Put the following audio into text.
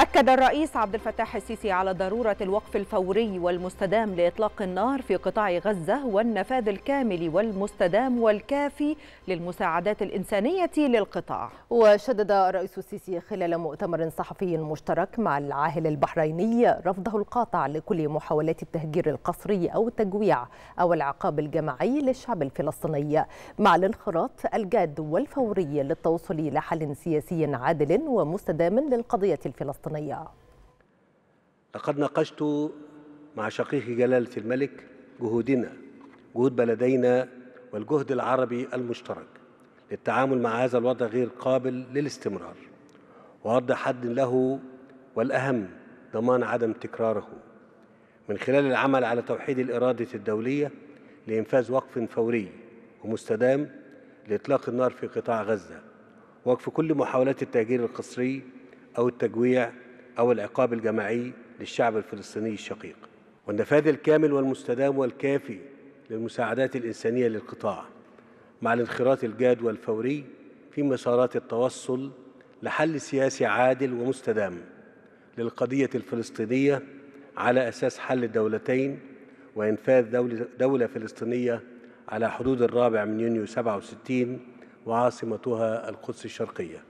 أكد الرئيس عبد الفتاح السيسي على ضرورة الوقف الفوري والمستدام لإطلاق النار في قطاع غزة والنفاذ الكامل والمستدام والكافي للمساعدات الإنسانية للقطاع وشدد الرئيس السيسي خلال مؤتمر صحفي مشترك مع العاهل البحريني رفضه القاطع لكل محاولات التهجير القسري أو التجويع أو العقاب الجماعي للشعب الفلسطيني مع الانخراط الجاد والفوري للتوصل إلى حل سياسي عادل ومستدام للقضية الفلسطينية الوطنية لقد ناقشت مع شقيق جلالة الملك جهودنا جهود بلدينا والجهد العربي المشترك للتعامل مع هذا الوضع غير قابل للاستمرار ووضع حد له والأهم ضمان عدم تكراره من خلال العمل على توحيد الإرادة الدولية لإنفاذ وقف فوري ومستدام لإطلاق النار في قطاع غزة وقف كل محاولات التهجير القسري أو التجويع أو العقاب الجماعي للشعب الفلسطيني الشقيق والنفاذ الكامل والمستدام والكافي للمساعدات الإنسانية للقطاع مع الانخراط الجاد والفوري في مسارات التوصل لحل سياسي عادل ومستدام للقضية الفلسطينية على أساس حل الدولتين وإنفاذ دولة, دولة فلسطينية على حدود الرابع من يونيو 67 وعاصمتها القدس الشرقية